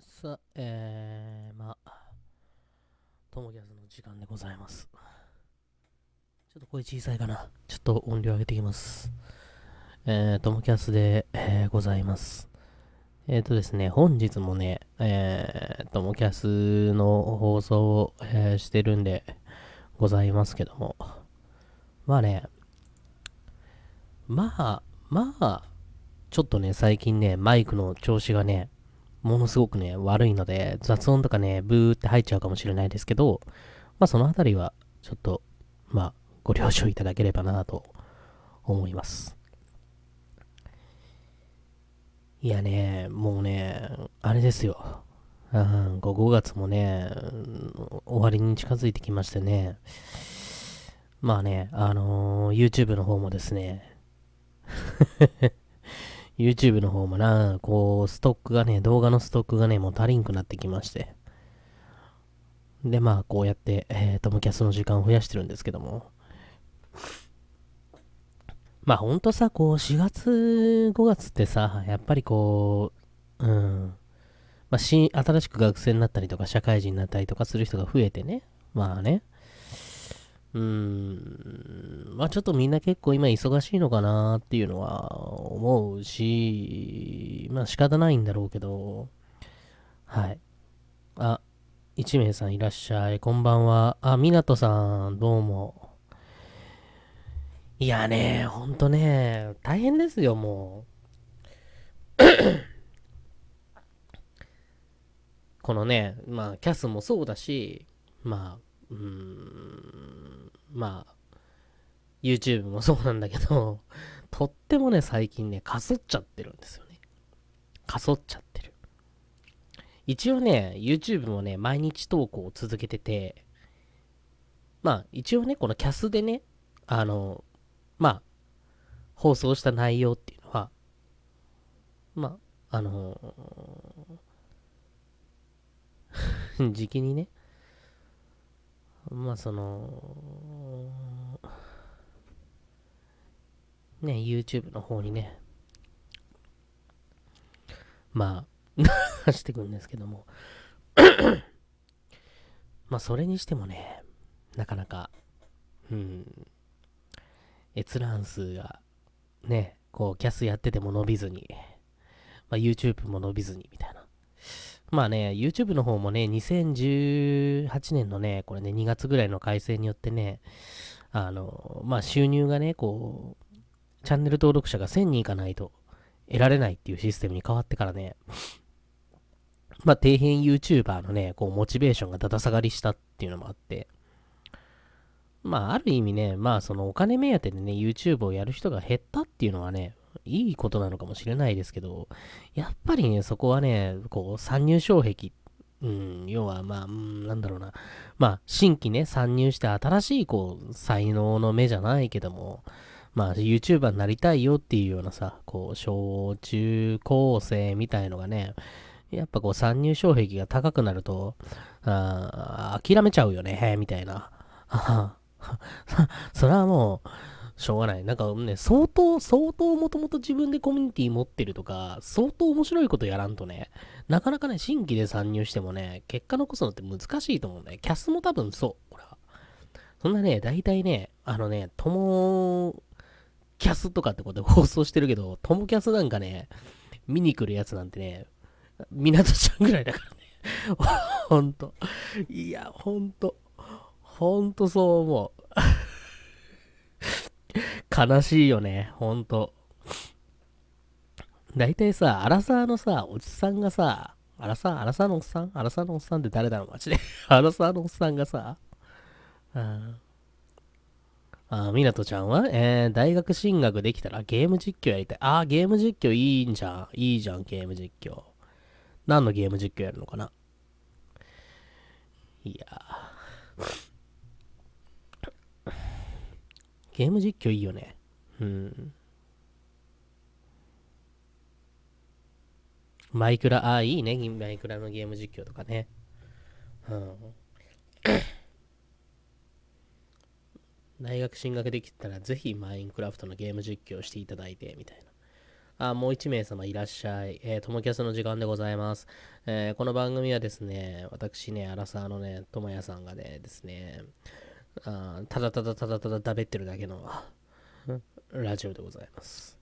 さあ、えー、まあ、ともぎゃずの時間でございます。ちょっと声小さいかな。ちょっと音量上げていきます。えー、トモキャスで、えー、ございます。えっ、ー、とですね、本日もね、えー、トモキャスの放送を、えー、してるんでございますけども。まあね、まあ、まあ、ちょっとね、最近ね、マイクの調子がね、ものすごくね、悪いので、雑音とかね、ブーって入っちゃうかもしれないですけど、まあそのあたりは、ちょっと、まあ、ご了承いただければなと思います。いやね、もうね、あれですよ。うん、5月もね、終わりに近づいてきましてね。まあね、あのー、YouTube の方もですね、YouTube の方もな、こう、ストックがね、動画のストックがね、もう足りんくなってきまして。で、まあ、こうやって、えー、トムキャスの時間を増やしてるんですけども。まあ、ほんとさ、こう、4月、5月ってさ、やっぱりこう、うん。まあ、新、新しく学生になったりとか、社会人になったりとかする人が増えてね。まあね。うん、まあちょっとみんな結構今忙しいのかなっていうのは思うし、まあ仕方ないんだろうけど、はい。あ、一名さんいらっしゃい。こんばんは。あ、みなとさん、どうも。いやね、ほんとね、大変ですよ、もう。このね、まあ、キャスもそうだし、まあ、うーん、まあ、YouTube もそうなんだけど、とってもね、最近ね、かすっちゃってるんですよね。かそっちゃってる。一応ね、YouTube もね、毎日投稿を続けてて、まあ、一応ね、このキャスでね、あの、まあ、放送した内容っていうのは、まあ、あのー、時期にね、まあその、ね、YouTube の方にね、まあ、し てくんですけども まあそれにしてもね、なかなか、うん、閲覧数が、ね、こう、キャスやってても伸びずに、まあ、YouTube も伸びずにみたいなまあね、YouTube の方もね、2018年のね、これね、2月ぐらいの改正によってね、あの、まあ収入がね、こう、チャンネル登録者が1000人いかないと得られないっていうシステムに変わってからね、まあ底辺 YouTuber のね、こう、モチベーションがだだ下がりしたっていうのもあって、まあある意味ね、まあそのお金目当てでね、YouTube をやる人が減ったっていうのはね、いいことなのかもしれないですけど、やっぱりね、そこはね、こう、参入障壁、うん、要は、まあ、うん、なんだろうな、まあ、新規ね、参入して新しい、こう、才能の目じゃないけども、まあ、YouTuber になりたいよっていうようなさ、こう、小中高生みたいのがね、やっぱこう、参入障壁が高くなると、あ諦めちゃうよね、みたいな。それはもう、しょうがない。なんかね、相当、相当もともと自分でコミュニティ持ってるとか、相当面白いことやらんとね、なかなかね、新規で参入してもね、結果残すのって難しいと思うね。キャスも多分そう、これは。そんなね、大体ね、あのね、とも、キャスとかってことで放送してるけど、トモキャスなんかね、見に来るやつなんてね、港ちゃんぐらいだからね。ほんと。いや、ほんと。ほんとそう思う。悲しいよね、ほんと。大体さ、アラサーのさ、おじさんがさ、アラサー、アラサーのおっさんアラサーのおっさんって誰だろう、マジで。アラサーのおっさんがさ、ああ、みなとちゃんはえー、大学進学できたらゲーム実況やりたい。ああ、ゲーム実況いいんじゃん。いいじゃん、ゲーム実況。何のゲーム実況やるのかないやー。ゲーム実況いいよね。うん。マイクラ、ああ、いいね。マイクラのゲーム実況とかね。うん。大学進学できたら、ぜひマインクラフトのゲーム実況していただいて、みたいな。あ、もう1名様いらっしゃい。えー、ともキャスの時間でございます。えー、この番組はですね、私ね、アラサーのね、ともやさんがね、ですね、あただただただただだべってるだけのラジオでございます。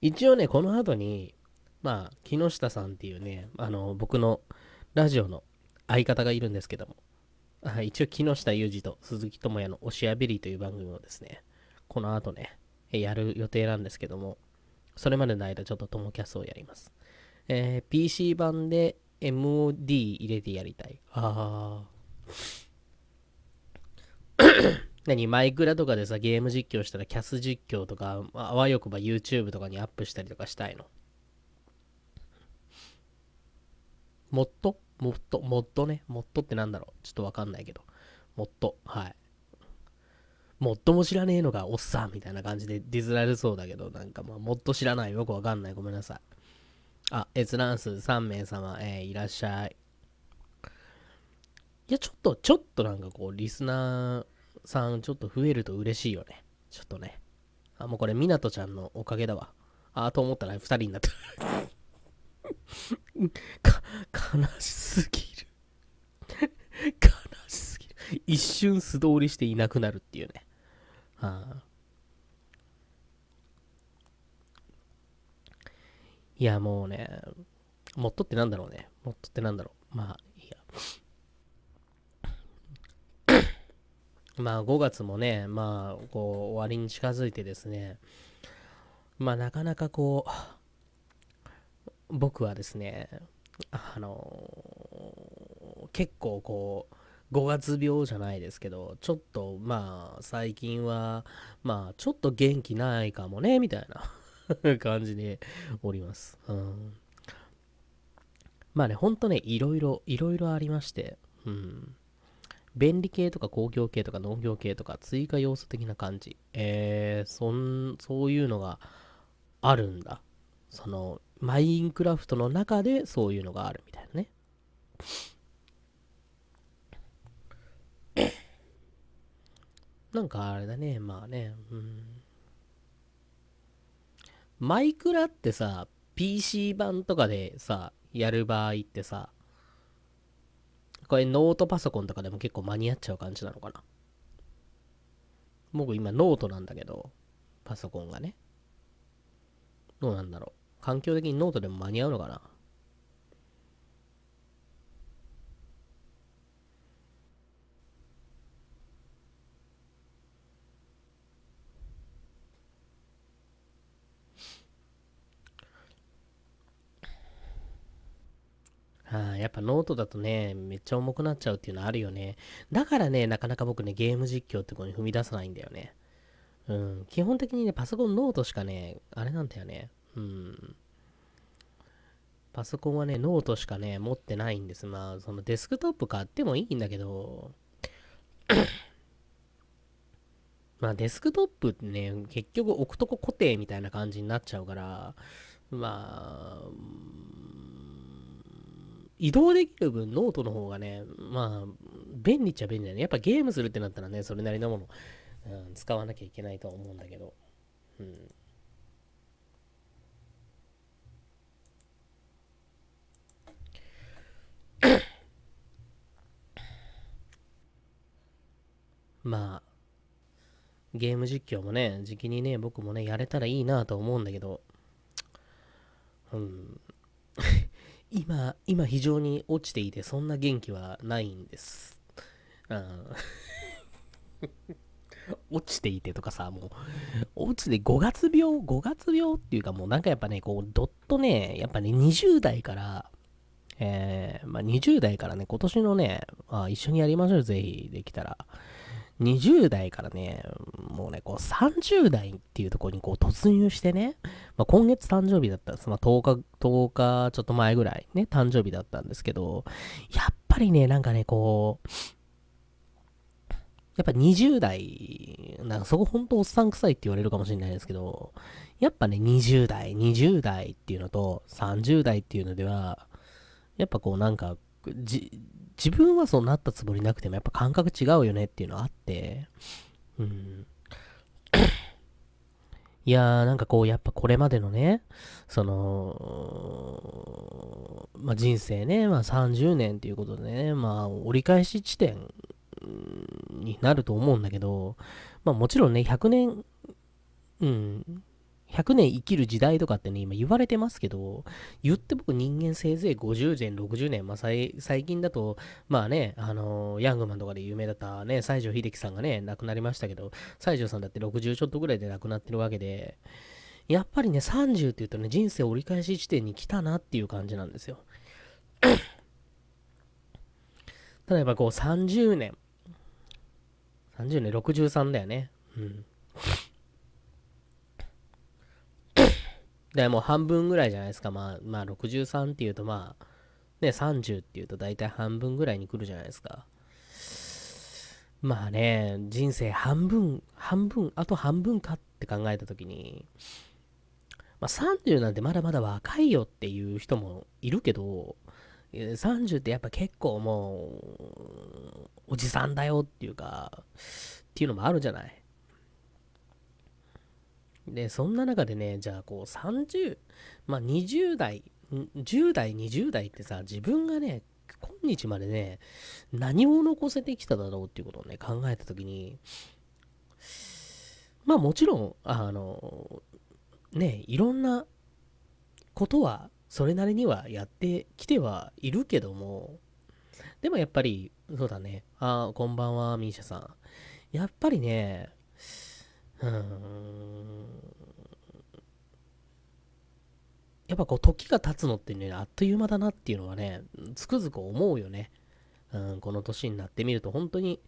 一応ね、この後に、まあ、木下さんっていうね、あの、僕のラジオの相方がいるんですけども、一応木下裕二と鈴木智也のおしゃべりという番組をですね、この後ね、やる予定なんですけども、それまでの間ちょっとトモキャスをやります。えー、PC 版で MOD 入れてやりたい。ああ。何マイクラとかでさ、ゲーム実況したらキャス実況とか、あわよくば YouTube とかにアップしたりとかしたいの。もっともっともっとね。もっとってなんだろうちょっとわかんないけど。もっとはい。もっとも知らねえのがおっさんみたいな感じでディズられそうだけど、なんかまあ、もっと知らないよくわかんない。ごめんなさい。あ、閲覧数3名様、えー、いらっしゃい。いや、ちょっと、ちょっとなんかこう、リスナーさん、ちょっと増えると嬉しいよね。ちょっとね。あ、もうこれ、みなとちゃんのおかげだわ。あ、と思ったら二人になった。か、悲しすぎる 悲しすぎる一瞬素通りしていなくなるっていうね。はあ、いや、もうね、もっとってなんだろうね。もっとってなんだろう。まあ、いいや。まあ5月もね、まあこう終わりに近づいてですね、まあなかなかこう、僕はですね、あの、結構こう、5月病じゃないですけど、ちょっとまあ最近は、まあちょっと元気ないかもね、みたいな 感じでおります。うん、まあね、ほんとね、いろいろ、いろいろありまして、うん。便利系とか工業系とか農業系とか追加要素的な感じ。えー、そん、そういうのがあるんだ。その、マインクラフトの中でそういうのがあるみたいなね。なんかあれだね、まあね、うん。マイクラってさ、PC 版とかでさ、やる場合ってさ、これノートパソコンとかでも結構間に合っちゃう感じなのかな。僕今ノートなんだけど、パソコンがね。どうなんだろう。環境的にノートでも間に合うのかな。あやっぱノートだとね、めっちゃ重くなっちゃうっていうのあるよね。だからね、なかなか僕ね、ゲーム実況ってことに踏み出さないんだよね。うん。基本的にね、パソコンノートしかね、あれなんだよね。うん。パソコンはね、ノートしかね、持ってないんです。まあ、そのデスクトップ買ってもいいんだけど、まあデスクトップってね、結局置くとこ固定みたいな感じになっちゃうから、まあ、移動できる分、ノートの方がね、まあ、便利っちゃ便利だね。やっぱゲームするってなったらね、それなりのもの、うん、使わなきゃいけないとは思うんだけど。うん。まあ、ゲーム実況もね、じきにね、僕もね、やれたらいいなと思うんだけど、うん。今、今非常に落ちていて、そんな元気はないんです。落ちていてとかさ、もう、落ちて5月病 ?5 月病っていうかもうなんかやっぱね、こう、どっとね、やっぱね、20代から、えー、まあ、20代からね、今年のね、あ一緒にやりましょう、ぜひ、できたら。20代からね、もうね、こう30代っていうところにこう突入してね、まあ、今月誕生日だったんです。まあ、10日、10日ちょっと前ぐらいね、誕生日だったんですけど、やっぱりね、なんかね、こう、やっぱ20代、なんかそこほんとおっさん臭いって言われるかもしれないですけど、やっぱね、20代、20代っていうのと30代っていうのでは、やっぱこうなんか、自分はそうなったつもりなくてもやっぱ感覚違うよねっていうのはあって、うん。いやーなんかこうやっぱこれまでのね、その、まあ、人生ね、まあ、30年っていうことでね、まあ折り返し地点になると思うんだけど、まあもちろんね、100年、うん、100年生きる時代とかってね、今言われてますけど、言って僕人間せいぜい50年、60年、まあ最近だと、まあね、あのー、ヤングマンとかで有名だったね、西城秀樹さんがね、亡くなりましたけど、西城さんだって60ちょっとぐらいで亡くなってるわけで、やっぱりね、30って言うとね、人生折り返し地点に来たなっていう感じなんですよ。ただやっぱこう30年、30年、63だよね。うん。代も半分ぐらいじゃないですか。まあ、まあ、63っていうと、まあ、ね、30っていうと大体半分ぐらいに来るじゃないですか。まあね、人生半分、半分、あと半分かって考えたときに、まあ、30なんてまだまだ若いよっていう人もいるけど、30ってやっぱ結構もう、おじさんだよっていうか、っていうのもあるじゃない。で、そんな中でね、じゃあこう30、まあ20代、10代、20代ってさ、自分がね、今日までね、何を残せてきただろうっていうことをね、考えたときに、まあもちろん、あの、ね、いろんなことは、それなりにはやってきてはいるけども、でもやっぱり、そうだね、あこんばんは、ミーシャさん。やっぱりね、うんやっぱこう時が経つのっていうのにあっという間だなっていうのはねつくづく思うよね、うん、この年になってみると本当に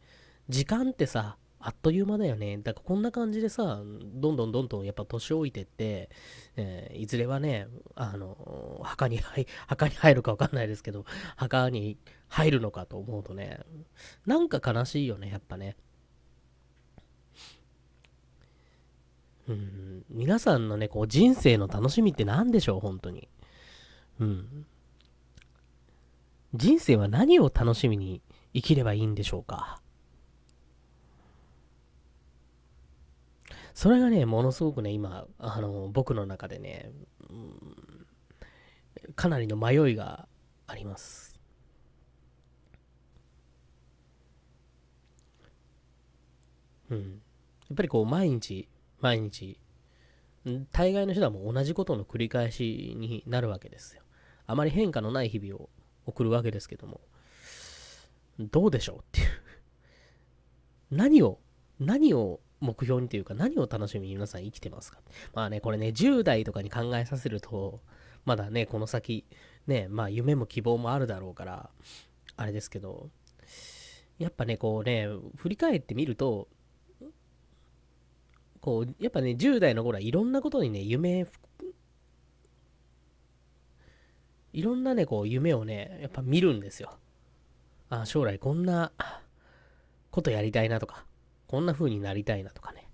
時間ってさあっという間だよね。だからこんな感じでさ、どんどんどんどんやっぱ年老いてって、えー、いずれはね、あの、墓に入、墓に入るかわかんないですけど、墓に入るのかと思うとね、なんか悲しいよね、やっぱね。皆さんのね、こう人生の楽しみって何でしょう、本当に。うん。人生は何を楽しみに生きればいいんでしょうか。それがね、ものすごくね、今、あの、僕の中でね、うん、かなりの迷いがあります。うん。やっぱりこう、毎日、毎日。大概の人はもう同じことの繰り返しになるわけですよ。あまり変化のない日々を送るわけですけども、どうでしょうっていう何を、何を目標にというか、何を楽しみに皆さん生きてますかまあね、これね、10代とかに考えさせると、まだね、この先、ね、まあ夢も希望もあるだろうから、あれですけど、やっぱね、こうね、振り返ってみると、こう、やっぱね、10代の頃はいろんなことにね、夢、いろんなね、こう、夢をね、やっぱ見るんですよ。あ将来こんなことやりたいなとか、こんな風になりたいなとかね。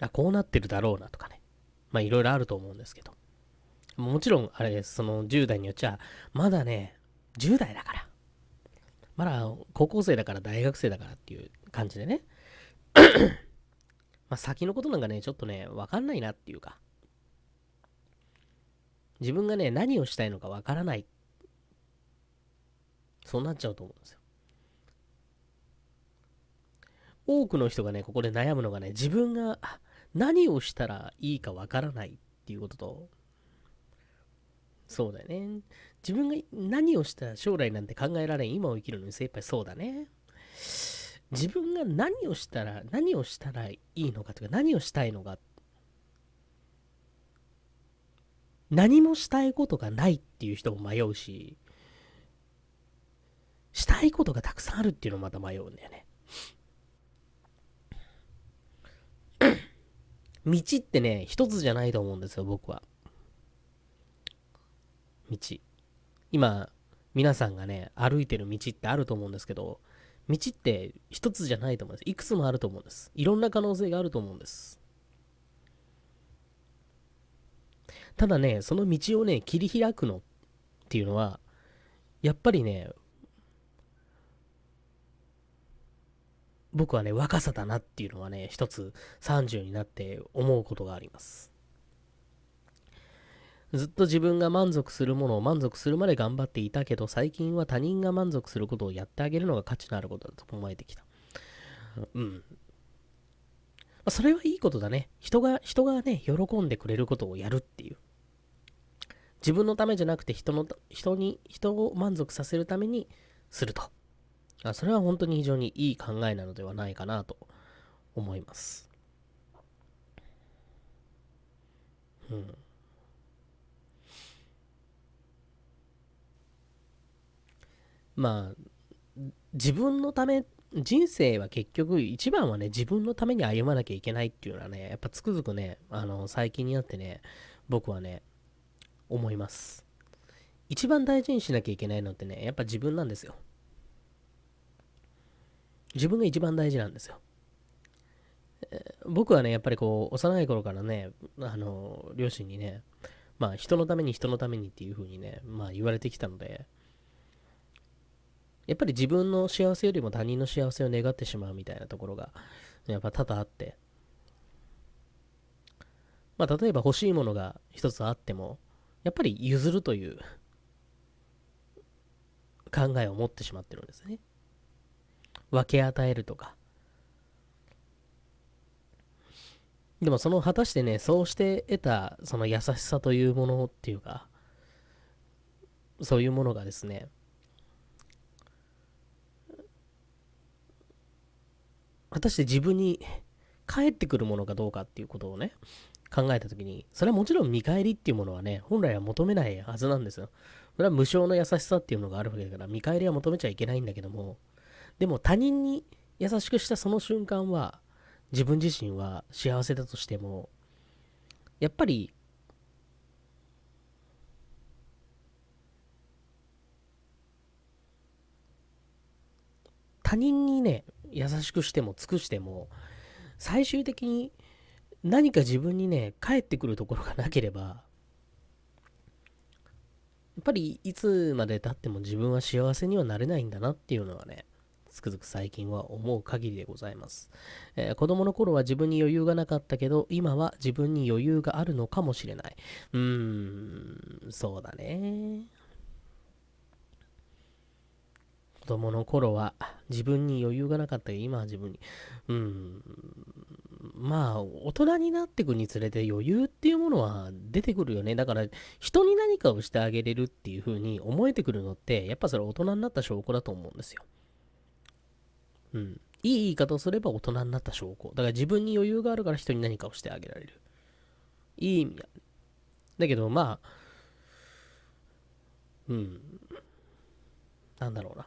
あ、こうなってるだろうなとかね。まあ、いろいろあると思うんですけど。もちろん、あれです。その10代によっちゃ、まだね、10代だから。まだ高校生だから大学生だからっていう感じでねま先のことなんかね、ちょっとね、わかんないなっていうか、自分がね、何をしたいのかわからない。そうなっちゃうと思うんですよ。多くの人がね、ここで悩むのがね、自分が何をしたらいいかわからないっていうことと、そうだよね。自分が何をした将来なんて考えられん今を生きるのに精一杯そうだね自分が何をしたら何をしたらいいのかとか何をしたいのか何もしたいことがないっていう人も迷うししたいことがたくさんあるっていうのもまた迷うんだよね 道ってね一つじゃないと思うんですよ僕は道今、皆さんがね、歩いてる道ってあると思うんですけど、道って一つじゃないと思うんです。いくつもあると思うんです。いろんな可能性があると思うんです。ただね、その道をね、切り開くのっていうのは、やっぱりね、僕はね、若さだなっていうのはね、一つ30になって思うことがあります。ずっと自分が満足するものを満足するまで頑張っていたけど、最近は他人が満足することをやってあげるのが価値のあることだと思えてきた。うん。まそれはいいことだね。人が、人がね、喜んでくれることをやるっていう。自分のためじゃなくて人の、人に、人を満足させるためにすると。あそれは本当に非常にいい考えなのではないかなと思います。うん。まあ自分のため人生は結局一番はね自分のために歩まなきゃいけないっていうのはねやっぱつくづくねあの最近になってね僕はね思います一番大事にしなきゃいけないのってねやっぱ自分なんですよ自分が一番大事なんですよ僕はねやっぱりこう幼い頃からねあの両親にねまあ人のために人のためにっていう風にねまあ言われてきたのでやっぱり自分の幸せよりも他人の幸せを願ってしまうみたいなところが、やっぱ多々あって。まあ、例えば欲しいものが一つあっても、やっぱり譲るという考えを持ってしまってるんですね。分け与えるとか。でもその果たしてね、そうして得たその優しさというものっていうか、そういうものがですね、果たして自分に返ってくるものかどうかっていうことをね、考えたときに、それはもちろん見返りっていうものはね、本来は求めないはずなんですよ。それは無償の優しさっていうのがあるわけだから、見返りは求めちゃいけないんだけども、でも他人に優しくしたその瞬間は、自分自身は幸せだとしても、やっぱり、他人にね、優しくしても尽くしても最終的に何か自分にね返ってくるところがなければやっぱりいつまでたっても自分は幸せにはなれないんだなっていうのはねつくづく最近は思う限りでございます、えー、子供の頃は自分に余裕がなかったけど今は自分に余裕があるのかもしれないうーんそうだね子供の頃は自分に余裕がなかったけど、今は自分に。うん。まあ、大人になっていくにつれて余裕っていうものは出てくるよね。だから、人に何かをしてあげれるっていうふうに思えてくるのって、やっぱそれ大人になった証拠だと思うんですよ。うん。いい言い方をすれば大人になった証拠。だから自分に余裕があるから人に何かをしてあげられる。いい意味だけど、まあ、うん。なんだろうな。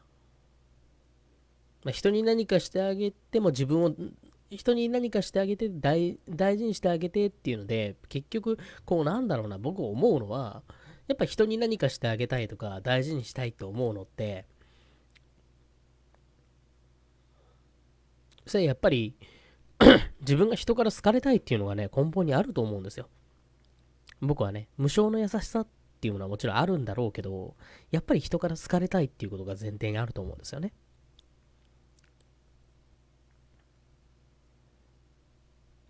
まあ、人に何かしてあげても自分を人に何かしてあげて大事にしてあげてっていうので結局こうなんだろうな僕思うのはやっぱ人に何かしてあげたいとか大事にしたいと思うのってそれやっぱり 自分が人から好かれたいっていうのがね根本にあると思うんですよ僕はね無償の優しさっていうのはもちろんあるんだろうけどやっぱり人から好かれたいっていうことが前提にあると思うんですよね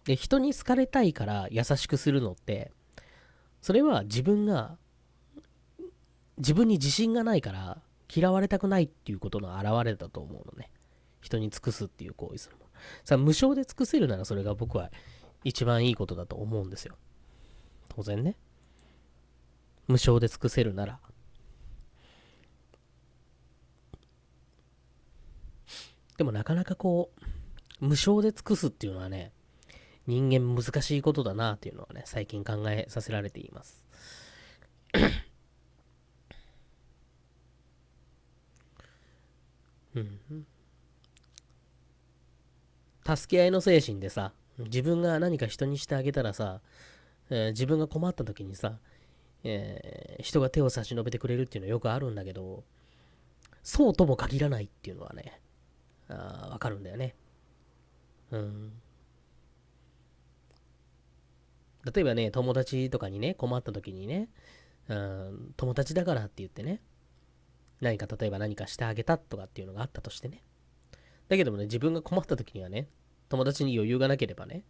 で、人に好かれたいから優しくするのって、それは自分が、自分に自信がないから嫌われたくないっていうことの表れだと思うのね。人に尽くすっていう行為するもさあ、無償で尽くせるならそれが僕は一番いいことだと思うんですよ。当然ね。無償で尽くせるなら。でもなかなかこう、無償で尽くすっていうのはね、人間難しいことだなっていうのはね、最近考えさせられています。うん。助け合いの精神でさ、自分が何か人にしてあげたらさ、えー、自分が困った時にさ、えー、人が手を差し伸べてくれるっていうのはよくあるんだけど、そうとも限らないっていうのはね、わかるんだよね。うん。例えばね、友達とかにね、困った時にね、うん、友達だからって言ってね、何か例えば何かしてあげたとかっていうのがあったとしてね。だけどもね、自分が困った時にはね、友達に余裕がなければね、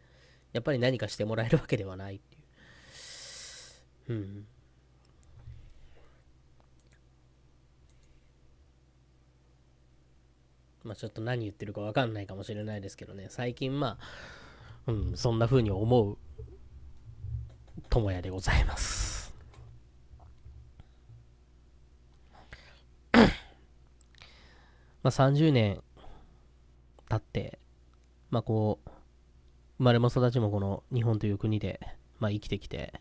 やっぱり何かしてもらえるわけではないっていう。うん。まあちょっと何言ってるかわかんないかもしれないですけどね、最近まあ、うん、そんな風に思う智也でございます。まあ30年経って、まあこう、生まれも育ちもこの日本という国で、まあ生きてきて、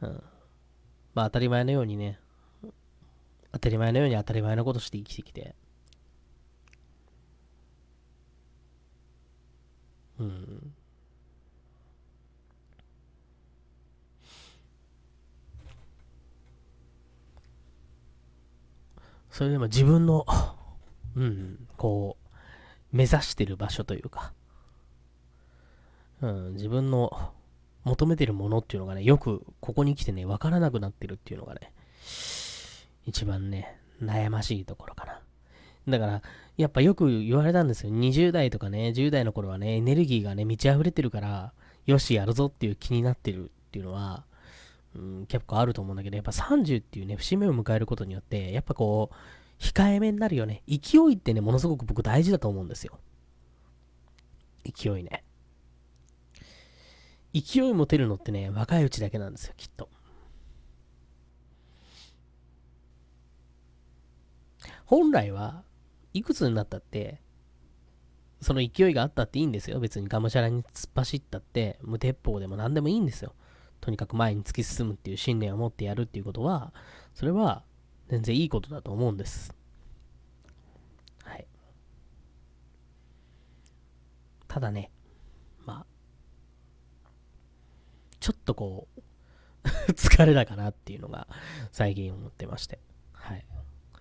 うん。まあ当たり前のようにね、当たり前のように当たり前のことして生きてきて、うん。それでも自分の、うん、こう、目指してる場所というか、うん、自分の求めてるものっていうのがね、よくここに来てね、わからなくなってるっていうのがね、一番ね、悩ましいところかな。だから、やっぱよく言われたんですよ。20代とかね、10代の頃はね、エネルギーがね、満ち溢れてるから、よし、やるぞっていう気になってるっていうのは、うん、結構あると思うんだけど、やっぱ30っていうね、節目を迎えることによって、やっぱこう、控えめになるよね。勢いってね、ものすごく僕大事だと思うんですよ。勢いね。勢い持てるのってね、若いうちだけなんですよ、きっと。本来はいくつになったって、その勢いがあったっていいんですよ。別にがむしゃらに突っ走ったって、無鉄砲でも何でもいいんですよ。とにかく前に突き進むっていう信念を持ってやるっていうことは、それは全然いいことだと思うんです。はい。ただね、まあ、ちょっとこう 疲れたかなっていうのが最近思ってまして。はい。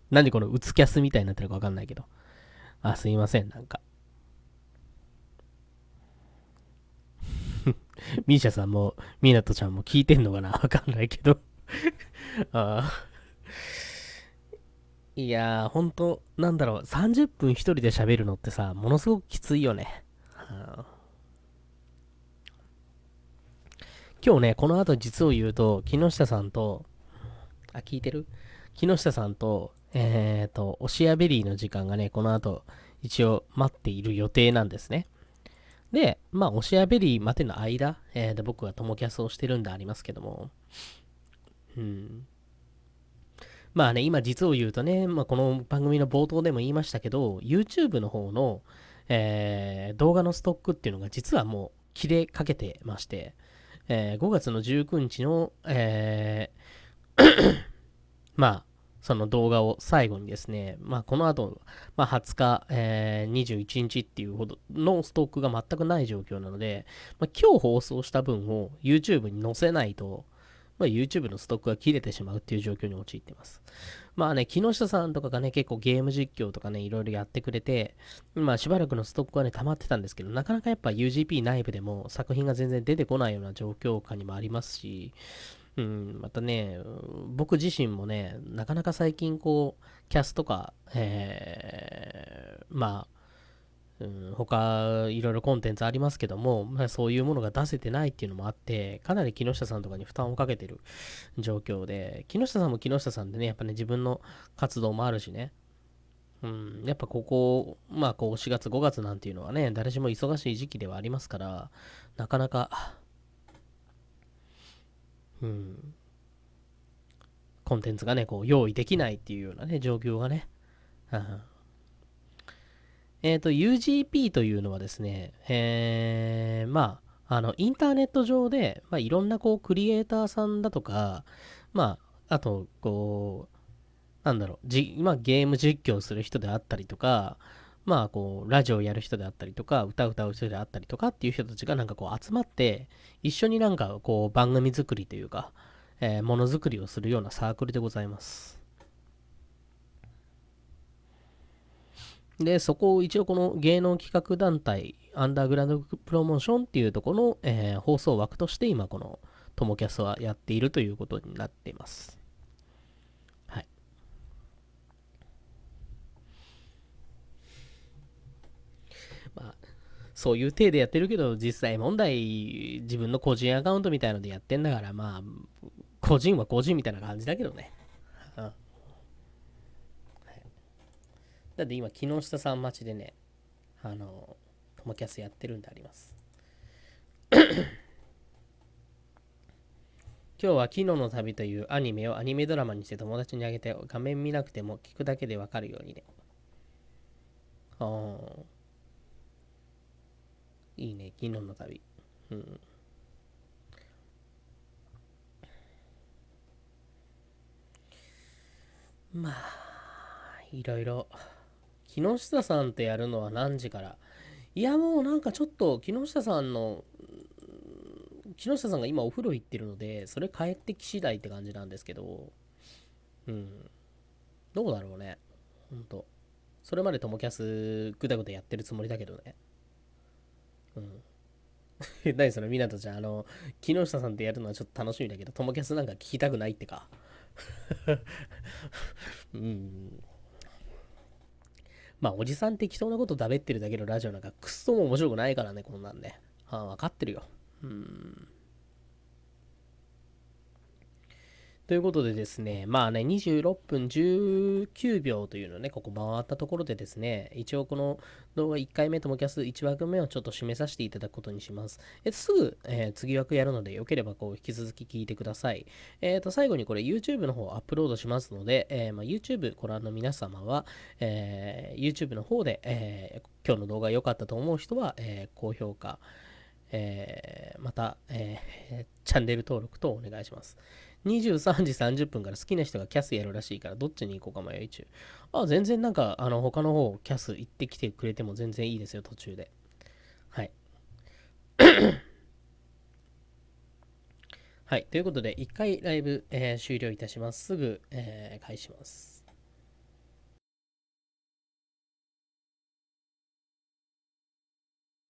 なんでこのうつキャスみたいになってるかわかんないけど。あ、すいません、なんか。ミーシャさんも、ミナトちゃんも聞いてんのかな わかんないけど ああ。いやー、ほんと、なんだろう、30分一人で喋るのってさ、ものすごくきついよね。は今日ね、この後実を言うと、木下さんと、あ、聞いてる木下さんと、えっ、ー、と、おしアベリーの時間がね、この後、一応待っている予定なんですね。で、まあ、おしゃべりまでの間、えー、で僕は友キャスをしてるんでありますけども、うん。まあね、今実を言うとね、まあ、この番組の冒頭でも言いましたけど、YouTube の方の、えー、動画のストックっていうのが実はもう切れかけてまして、えー、5月の19日の、えー まあ、その動画を最後にですね、まあ、この後、まあ、20日、えー、21日っていうほどのストックが全くない状況なので、まあ、今日放送した分を YouTube に載せないと、まあ、YouTube のストックが切れてしまうっていう状況に陥ってます。まあね、木下さんとかがね、結構ゲーム実況とかね、いろいろやってくれて、まあしばらくのストックはね、溜まってたんですけど、なかなかやっぱ UGP 内部でも作品が全然出てこないような状況下にもありますし、うん、またね、僕自身もね、なかなか最近こう、キャスとか、えー、まあ、うん、他、いろいろコンテンツありますけども、まあ、そういうものが出せてないっていうのもあって、かなり木下さんとかに負担をかけてる状況で、木下さんも木下さんでね、やっぱね、自分の活動もあるしね、うん、やっぱここ、まあこう4月5月なんていうのはね、誰しも忙しい時期ではありますから、なかなか、うん、コンテンツがね、こう用意できないっていうようなね、状況がね。えっ、と、UGP というのはですね、えー、まあ、あの、インターネット上で、まあ、いろんなこう、クリエイターさんだとか、まあ、あと、こう、なんだろう、じまあ、ゲーム実況する人であったりとか、まあこう、ラジオやる人であったりとか、歌歌う人であったりとかっていう人たちがなんかこう集まって、一緒になんかこう番組作りというか、えものづくりをするようなサークルでございます。で、そこを一応この芸能企画団体、アンダーグラウンドプロモーションっていうところの、え放送枠として今このトモキャスはやっているということになっています。そういう体でやってるけど、実際問題、自分の個人アカウントみたいのでやってんだから、まあ、個人は個人みたいな感じだけどね。うん、はい、だって今、木下さん待ちでね、あの、トモキャスやってるんであります。今日は「昨日の旅」というアニメをアニメドラマにして友達にあげて画面見なくても聞くだけでわかるようにね。ああ。いいね、昨日の旅。うん。まあ、いろいろ。木下さんとやるのは何時からいや、もうなんかちょっと、木下さんの、木下さんが今お風呂行ってるので、それ帰ってき次第って感じなんですけど、うん。どうだろうね。ほんと。それまでともキャス、ぐだぐだやってるつもりだけどね。うん。何それ、みなとちゃん、あの、木下さんってやるのはちょっと楽しみだけど、トもキャスなんか聞きたくないってか。うん。まあ、おじさん適当なことだべってるだけのラジオなんか、くっそも面白くないからね、こんなんで、ね。はあ、分かってるよ。うん。ということでですね、まあね、26分19秒というのをね、ここ回ったところでですね、一応この動画1回目ともキャス1枠目をちょっと締めさせていただくことにします。えっと、すぐ、えー、次枠やるので、よければこう、引き続き聞いてください。えっ、ー、と、最後にこれ YouTube の方アップロードしますので、えー、まあ、YouTube ご覧の皆様は、え YouTube の方で、え今日の動画良かったと思う人は、え高評価、えまた、えチャンネル登録とお願いします。23時30分から好きな人がキャスやるらしいから、どっちに行こうか迷い中。あ、全然なんか、あの、他の方、キャス行ってきてくれても全然いいですよ、途中で。はい。はい。ということで、1回ライブ、えー、終了いたします。すぐ、えー、返します。